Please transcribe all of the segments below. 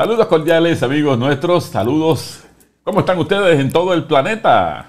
Saludos cordiales amigos nuestros, saludos. ¿Cómo están ustedes en todo el planeta?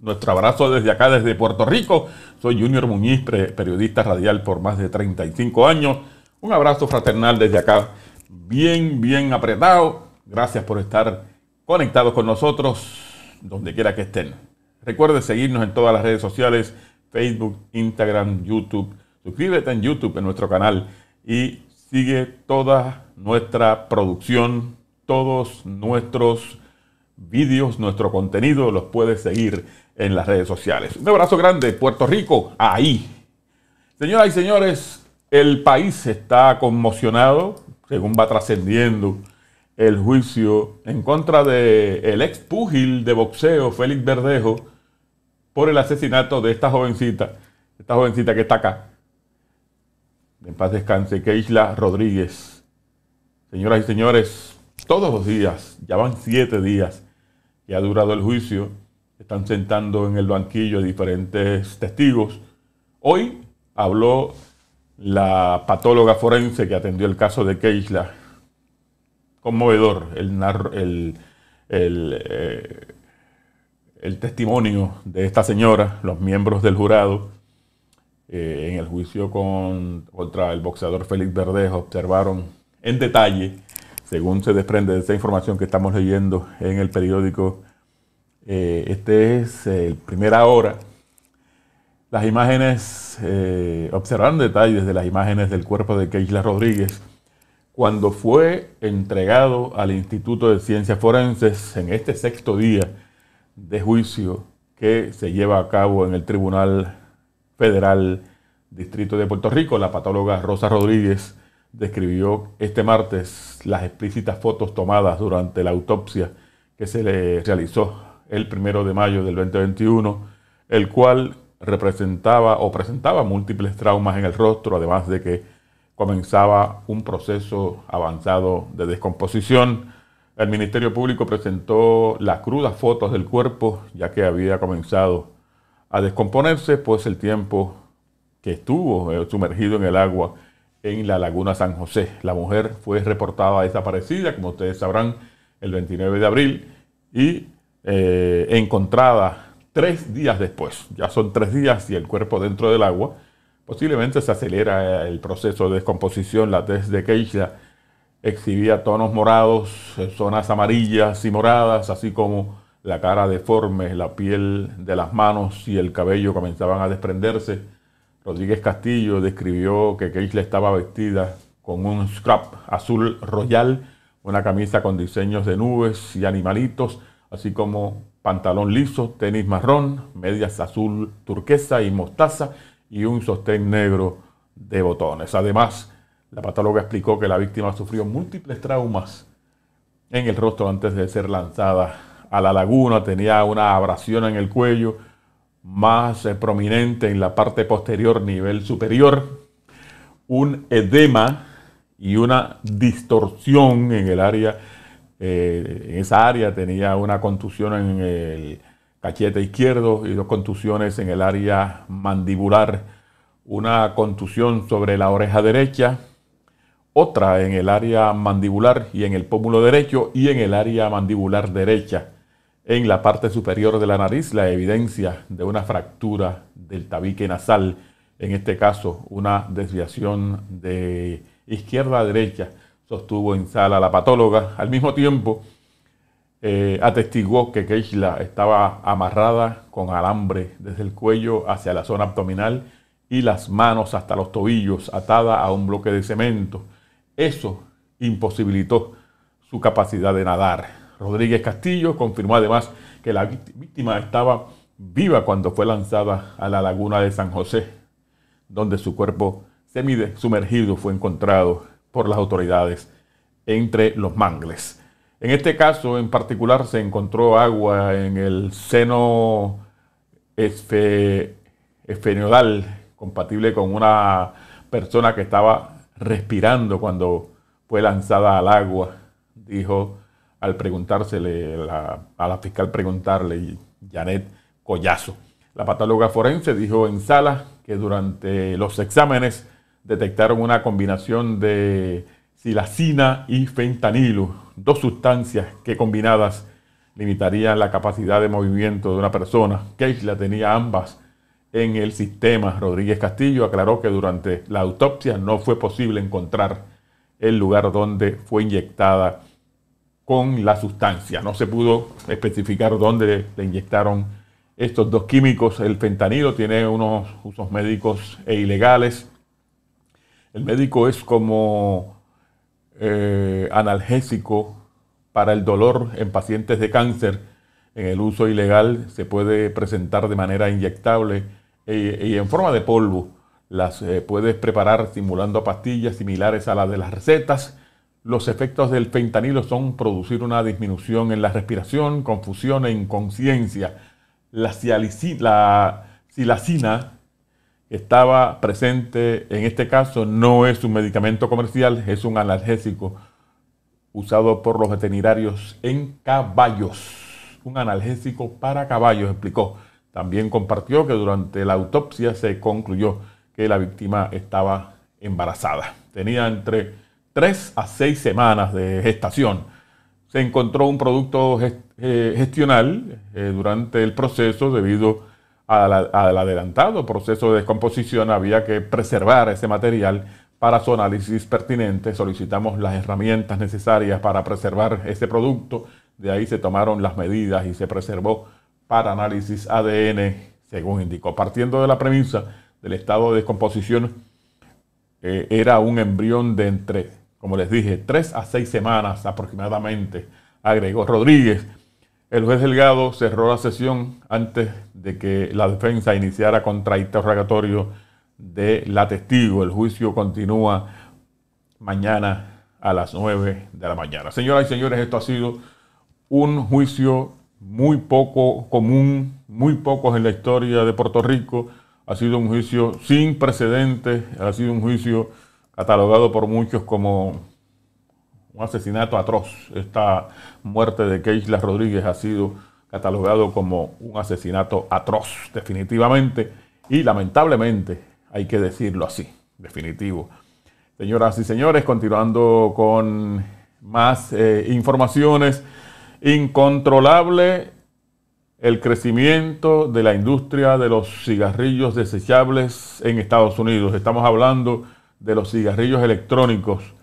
Nuestro abrazo desde acá, desde Puerto Rico. Soy Junior Muñiz, periodista radial por más de 35 años. Un abrazo fraternal desde acá, bien, bien apretado. Gracias por estar conectados con nosotros, donde quiera que estén. Recuerde seguirnos en todas las redes sociales, Facebook, Instagram, YouTube. Suscríbete en YouTube, en nuestro canal, y sigue todas nuestra producción, todos nuestros vídeos, nuestro contenido, los puedes seguir en las redes sociales. Un abrazo grande, Puerto Rico, ahí. Señoras y señores, el país está conmocionado, según va trascendiendo el juicio en contra del el ex púgil de boxeo Félix Verdejo por el asesinato de esta jovencita, esta jovencita que está acá. En paz descanse, Keisla Rodríguez. Señoras y señores, todos los días, ya van siete días que ha durado el juicio, están sentando en el banquillo diferentes testigos. Hoy habló la patóloga forense que atendió el caso de Keisla. Conmovedor el, eh, el, testimonio de esta señora, los miembros del jurado, eh, en el juicio con, contra el boxeador Félix Verdejo, observaron en detalle, según se desprende de esa información que estamos leyendo en el periódico, eh, este es el eh, primera hora. Las imágenes, eh, detalles de las imágenes del cuerpo de Keisla Rodríguez cuando fue entregado al Instituto de Ciencias Forenses en este sexto día de juicio que se lleva a cabo en el Tribunal Federal Distrito de Puerto Rico. La patóloga Rosa Rodríguez describió este martes las explícitas fotos tomadas durante la autopsia que se le realizó el primero de mayo del 2021, el cual representaba o presentaba múltiples traumas en el rostro, además de que comenzaba un proceso avanzado de descomposición. El Ministerio Público presentó las crudas fotos del cuerpo, ya que había comenzado a descomponerse, pues el tiempo que estuvo eh, sumergido en el agua en la Laguna San José. La mujer fue reportada desaparecida, como ustedes sabrán, el 29 de abril y eh, encontrada tres días después. Ya son tres días y el cuerpo dentro del agua. Posiblemente se acelera el proceso de descomposición. La tez de Keisha exhibía tonos morados, zonas amarillas y moradas, así como la cara deforme, la piel de las manos y el cabello comenzaban a desprenderse Rodríguez Castillo describió que Keisla estaba vestida con un scrap azul royal, una camisa con diseños de nubes y animalitos, así como pantalón liso, tenis marrón, medias azul turquesa y mostaza y un sostén negro de botones. Además, la patóloga explicó que la víctima sufrió múltiples traumas en el rostro antes de ser lanzada a la laguna, tenía una abrasión en el cuello más eh, prominente en la parte posterior, nivel superior, un edema y una distorsión en el área, eh, en esa área tenía una contusión en el cachete izquierdo y dos contusiones en el área mandibular, una contusión sobre la oreja derecha, otra en el área mandibular y en el pómulo derecho y en el área mandibular derecha en la parte superior de la nariz la evidencia de una fractura del tabique nasal, en este caso una desviación de izquierda a derecha, sostuvo en sala la patóloga. Al mismo tiempo, eh, atestiguó que Keishla estaba amarrada con alambre desde el cuello hacia la zona abdominal y las manos hasta los tobillos, atada a un bloque de cemento. Eso imposibilitó su capacidad de nadar. Rodríguez Castillo confirmó además que la víctima estaba viva cuando fue lanzada a la laguna de San José, donde su cuerpo semi-sumergido fue encontrado por las autoridades entre los mangles. En este caso en particular se encontró agua en el seno esfenodal, compatible con una persona que estaba respirando cuando fue lanzada al agua, dijo al preguntársele a la fiscal preguntarle, Janet Collazo. La patóloga forense dijo en sala que durante los exámenes detectaron una combinación de silacina y fentanilo, dos sustancias que combinadas limitarían la capacidad de movimiento de una persona. Keisla tenía ambas en el sistema. Rodríguez Castillo aclaró que durante la autopsia no fue posible encontrar el lugar donde fue inyectada con la sustancia. No se pudo especificar dónde le inyectaron estos dos químicos. El fentanilo tiene unos usos médicos e ilegales. El médico es como eh, analgésico para el dolor en pacientes de cáncer. En el uso ilegal se puede presentar de manera inyectable e, y, en forma de polvo. Las eh, puedes preparar simulando pastillas similares a las de las recetas los efectos del fentanilo son producir una disminución en la respiración, confusión e inconsciencia. La, silacina estaba presente en este caso, no es un medicamento comercial, es un analgésico usado por los veterinarios en caballos. Un analgésico para caballos, explicó. También compartió que durante la autopsia se concluyó que la víctima estaba embarazada. Tenía entre Tres a seis semanas de gestación. Se encontró un producto eh, gestional eh, durante el proceso debido al, adelantado proceso de descomposición. Había que preservar ese material para su análisis pertinente. Solicitamos las herramientas necesarias para preservar ese producto. De ahí se tomaron las medidas y se preservó para análisis ADN, según indicó. Partiendo de la premisa del estado de descomposición, eh, era un embrión de entre como les dije, tres a seis semanas aproximadamente, agregó Rodríguez. El juez Delgado cerró la sesión antes de que la defensa iniciara contra interrogatorio de la testigo. El juicio continúa mañana a las nueve de la mañana. Señoras y señores, esto ha sido un juicio muy poco común, muy pocos en la historia de Puerto Rico. Ha sido un juicio sin precedentes, ha sido un juicio catalogado por muchos como un asesinato atroz. Esta muerte de Keisla Rodríguez ha sido catalogado como un asesinato atroz, definitivamente, y lamentablemente hay que decirlo así, definitivo. Señoras y señores, continuando con más eh, informaciones, incontrolable el crecimiento de la industria de los cigarrillos desechables en Estados Unidos. Estamos hablando de los cigarrillos electrónicos,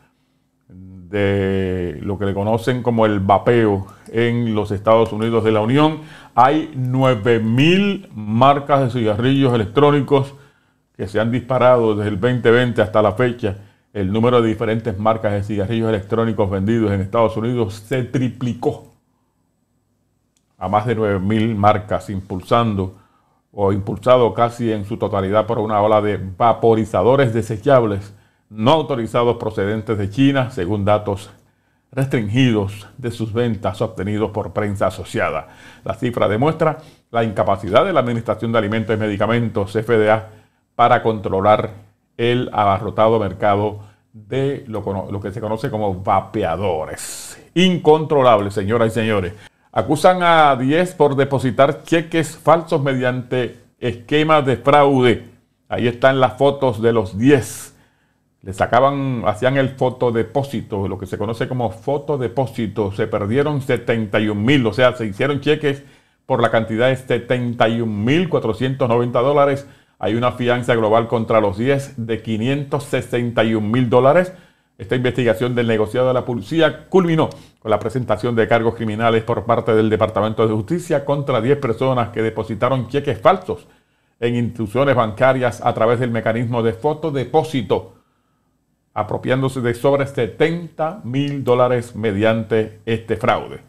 de lo que le conocen como el vapeo en los Estados Unidos de la Unión. Hay 9.000 marcas de cigarrillos electrónicos que se han disparado desde el 2020 hasta la fecha. El número de diferentes marcas de cigarrillos electrónicos vendidos en Estados Unidos se triplicó a más de 9.000 marcas, impulsando o impulsado casi en su totalidad por una ola de vaporizadores desechables no autorizados procedentes de China, según datos restringidos de sus ventas obtenidos por prensa asociada. La cifra demuestra la incapacidad de la Administración de Alimentos y Medicamentos, FDA, para controlar el abarrotado mercado de lo, que se conoce como vapeadores. Incontrolable, señoras y señores. Acusan a 10 por depositar cheques falsos mediante esquemas de fraude. Ahí están las fotos de los 10. Le sacaban, hacían el fotodepósito, lo que se conoce como fotodepósito. Se perdieron 71 mil, o sea, se hicieron cheques por la cantidad de 71 mil 490 dólares. Hay una fianza global contra los 10 de 561 mil dólares esta investigación del negociado de la policía culminó con la presentación de cargos criminales por parte del Departamento de Justicia contra 10 personas que depositaron cheques falsos en instituciones bancarias a través del mecanismo de fotodepósito, apropiándose de sobre 70 mil dólares mediante este fraude.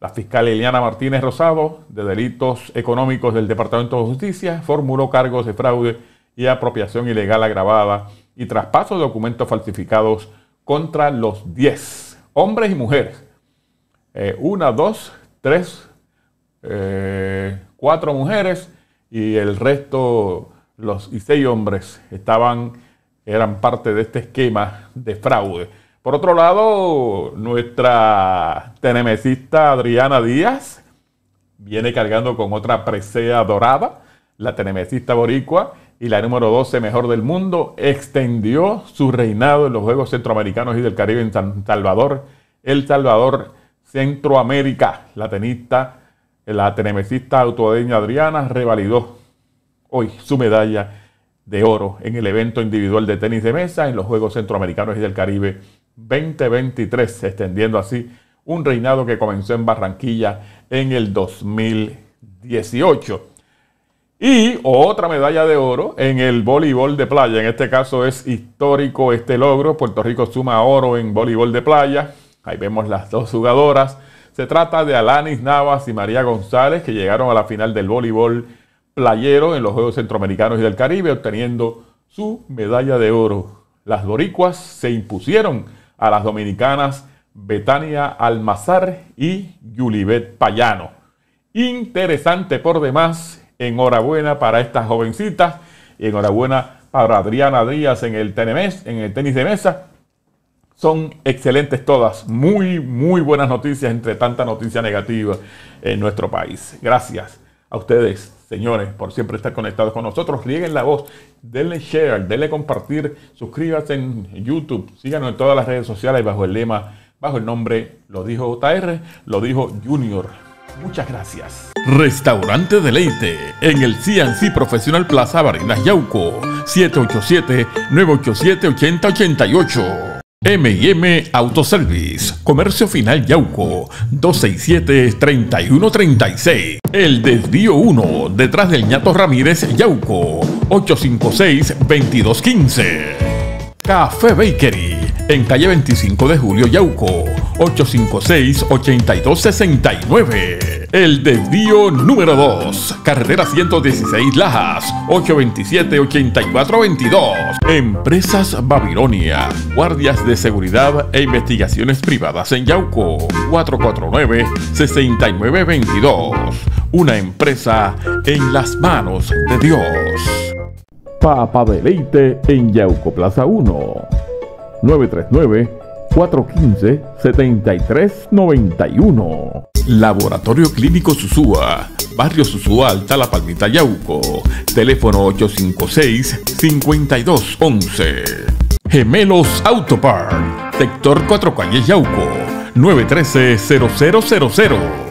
La fiscal Eliana Martínez Rosado, de Delitos Económicos del Departamento de Justicia, formuló cargos de fraude y apropiación ilegal agravada y traspaso de documentos falsificados contra los 10, hombres y mujeres. Eh, una, dos, tres, eh, cuatro mujeres y el resto, los y seis hombres, estaban, eran parte de este esquema de fraude. Por otro lado, nuestra tenemecista Adriana Díaz viene cargando con otra presea dorada, la tenemecista boricua, y la número 12 mejor del mundo, extendió su reinado en los Juegos Centroamericanos y del Caribe en San Salvador, El Salvador, Centroamérica. La tenista, la tenemesista autodeña Adriana revalidó hoy su medalla de oro en el evento individual de tenis de mesa en los Juegos Centroamericanos y del Caribe 2023, extendiendo así un reinado que comenzó en Barranquilla en el 2018. Y otra medalla de oro en el voleibol de playa. En este caso es histórico este logro. Puerto Rico suma oro en voleibol de playa. Ahí vemos las dos jugadoras. Se trata de Alanis Navas y María González, que llegaron a la final del voleibol playero en los Juegos Centroamericanos y del Caribe, obteniendo su medalla de oro. Las boricuas se impusieron a las dominicanas Betania Almazar y Yulibet Payano. Interesante por demás enhorabuena para estas jovencitas y enhorabuena para Adriana Díaz en el, tenis, en el tenis de mesa. Son excelentes todas, muy, muy buenas noticias entre tanta noticia negativa en nuestro país. Gracias a ustedes, señores, por siempre estar conectados con nosotros. Rieguen la voz, denle share, denle compartir, suscríbanse en YouTube, síganos en todas las redes sociales bajo el lema, bajo el nombre Lo dijo JR, lo dijo Junior. Muchas gracias. Restaurante Deleite en el CNC Profesional Plaza Barinas Yauco 787-987-8088. MM Autoservice, Comercio Final Yauco, 267-3136. El Desvío 1, detrás del ñato Ramírez Yauco, 856-2215. Café Bakery en calle 25 de Julio Yauco, 856-8269. El desvío número 2, carretera 116 Lajas, 827-8422. Empresas Babilonia, guardias de seguridad e investigaciones privadas en Yauco, 449-6922. Una empresa en las manos de Dios. Papa de Deleite en Yauco Plaza 1 939-415-7391. Laboratorio Clínico Susúa, Barrio Susúa Alta, La Palmita, Yauco. Teléfono 856-5211. Gemelos Autopark sector 4 calles Yauco, 913-0000.